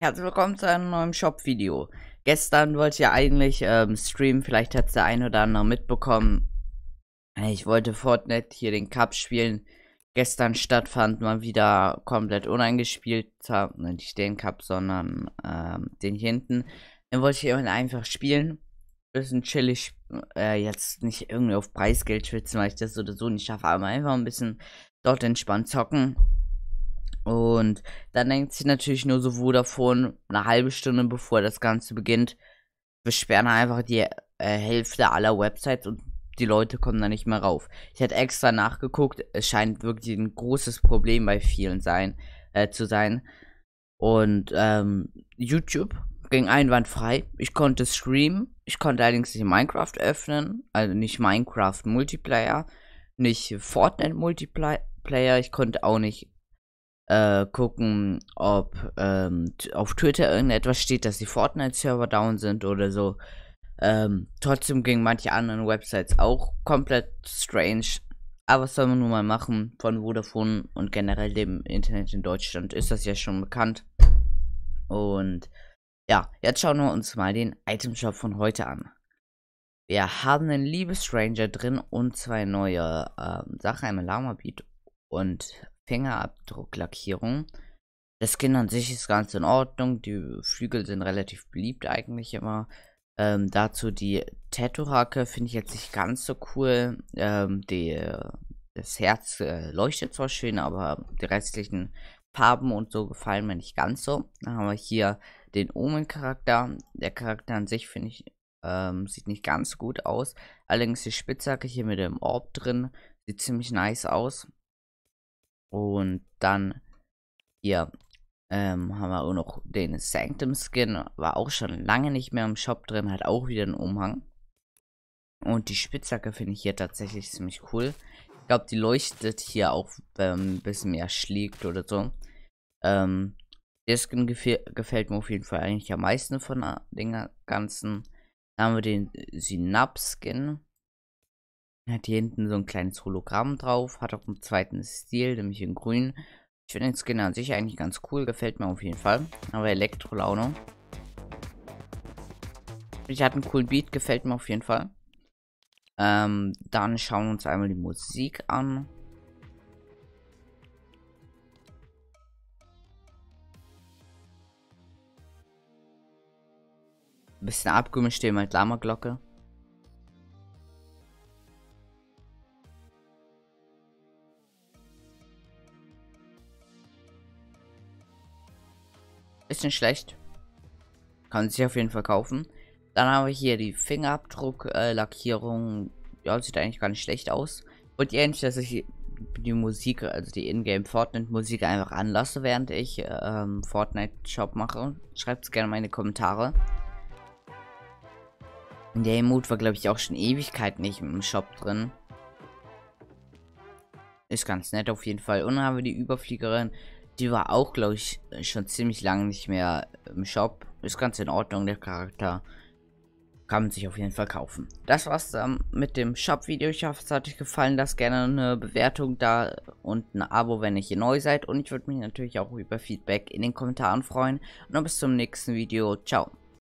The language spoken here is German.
Herzlich willkommen zu einem neuen Shop-Video. Gestern wollte ich ja eigentlich ähm, streamen, vielleicht hat es der ein oder andere mitbekommen. Ich wollte Fortnite hier den Cup spielen. Gestern stattfand mal wieder komplett uneingespielt. Nicht den Cup, sondern ähm, den hier hinten. Dann wollte ich eben einfach spielen. Bisschen chillig. Äh, jetzt nicht irgendwie auf Preisgeld schwitzen, weil ich das oder so nicht schaffe, aber einfach ein bisschen dort entspannt zocken. Und dann denkt sich natürlich nur so Vodafone eine halbe Stunde bevor das Ganze beginnt, wir sperren einfach die äh, Hälfte aller Websites und die Leute kommen da nicht mehr rauf. Ich hatte extra nachgeguckt, es scheint wirklich ein großes Problem bei vielen sein, äh, zu sein. Und ähm, YouTube ging einwandfrei. Ich konnte streamen, ich konnte allerdings nicht Minecraft öffnen, also nicht Minecraft Multiplayer, nicht Fortnite Multiplayer, ich konnte auch nicht äh, gucken, ob ähm, auf Twitter irgendetwas steht, dass die Fortnite-Server down sind oder so. Ähm, trotzdem gingen manche anderen Websites auch komplett strange. Aber was soll man nun mal machen? Von Vodafone und generell dem Internet in Deutschland ist das ja schon bekannt. Und ja, jetzt schauen wir uns mal den Itemshop von heute an. Wir haben einen Liebesranger drin und zwei neue ähm, Sachen, einmal Lama Beat und Fingerabdrucklackierung. Das Skin an sich ist ganz in Ordnung. Die Flügel sind relativ beliebt eigentlich immer. Ähm, dazu die Tattoo-Hacke finde ich jetzt nicht ganz so cool. Ähm, die, das Herz äh, leuchtet zwar schön, aber die restlichen Farben und so gefallen mir nicht ganz so. Dann haben wir hier den Omen-Charakter. Der Charakter an sich finde ich ähm, sieht nicht ganz so gut aus. Allerdings die Spitzhacke hier mit dem Orb drin sieht ziemlich nice aus. Und dann hier ähm, haben wir auch noch den Sanctum Skin. War auch schon lange nicht mehr im Shop drin. Hat auch wieder einen Umhang. Und die Spitzhacke finde ich hier tatsächlich ziemlich cool. Ich glaube, die leuchtet hier auch, wenn ähm, man ein bisschen mehr schlägt oder so. Ähm, der Skin gefäl gefällt mir auf jeden Fall eigentlich am meisten von äh, den ganzen. Dann haben wir den Synapse-Skin hat hier hinten so ein kleines Hologramm drauf, hat auch einen zweiten Stil, nämlich in grün. Ich finde den Skin an sich eigentlich ganz cool, gefällt mir auf jeden Fall. Aber Elektrolaune. Ich hatte einen coolen Beat, gefällt mir auf jeden Fall. Ähm, dann schauen wir uns einmal die Musik an. Ein bisschen abgemischt, eben mit Lama-Glocke. Ist nicht schlecht. Kann sich auf jeden Fall kaufen. Dann haben wir hier die Fingerabdruck-Lackierung. Äh, ja, sieht eigentlich gar nicht schlecht aus. Und ähnlich, dass ich die Musik, also die Ingame Fortnite Musik einfach anlasse, während ich ähm, Fortnite Shop mache. Schreibt es gerne mal in die Kommentare. Der Emote war, glaube ich, auch schon Ewigkeit nicht im Shop drin. Ist ganz nett auf jeden Fall. Und dann haben wir die Überfliegerin. Die war auch, glaube ich, schon ziemlich lange nicht mehr im Shop. Ist ganz in Ordnung, der Charakter. Kann man sich auf jeden Fall kaufen. Das war's dann mit dem Shop-Video. Ich hoffe, es hat euch gefallen. Lasst gerne eine Bewertung da und ein Abo, wenn ihr hier neu seid. Und ich würde mich natürlich auch über Feedback in den Kommentaren freuen. Und bis zum nächsten Video. Ciao.